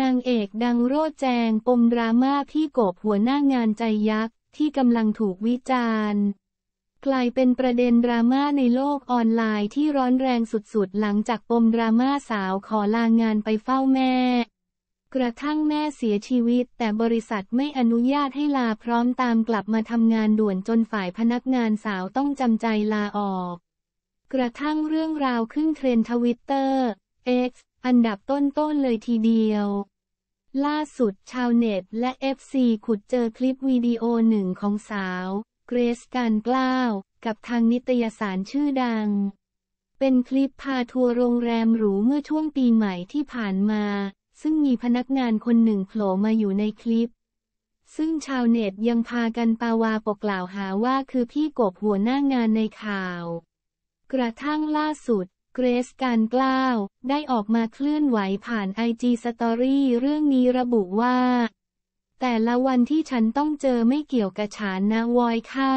นางเอกดังโรจแจงปมดราม่าพี่กบหัวหน้างานใจยักษ์ ที่กำลังถูกวิจารณ์กลายเป็นประเด็นดราม่าในโลกออนไลน์ที่ร้อนแรงสุดๆ หลังจากปมดราม่าสาวขอลางานไปเฝ้าแม่ กระทั่งแม่เสียชีวิต แต่บริษัทไม่อนุญาตให้ลาพร้อมตามกลับมาทำงานด่วนจนฝ่ายพนักงานสาวต้องจำใจลาออก กระทั่งเรื่องราวขึ้นเทรนทวิตเตอร์ X อันดับต้นๆ เลยทีเดียว ล่าสุดชาวเน็ตและ FC ขุดเจอคลิปวิดีโอหนึ่งของสาว เกรซการกล้าว กับทางนิตยสารชื่อดัง เป็นคลิปพาทัวร์โรงแรมหรูเมื่อช่วงปีใหม่ที่ผ่านมา ซึ่งมีพนักงานคนหนึ่งโผล่มาอยู่ในคลิป ซึ่งชาวเน็ตยังพากันปาวาปกล่าวหาว่าคือพี่กบหัวหน้างานในข่าว กระทั่งล่าสุดเกรซการกล้าวได้ออกมาเคลื่อนไหวผ่านไอจีสตอรี่เรื่องนี้ระบุว่า แต่ละวันที่ฉันต้องเจอไม่เกี่ยวกับฉันนะวอยค่ะ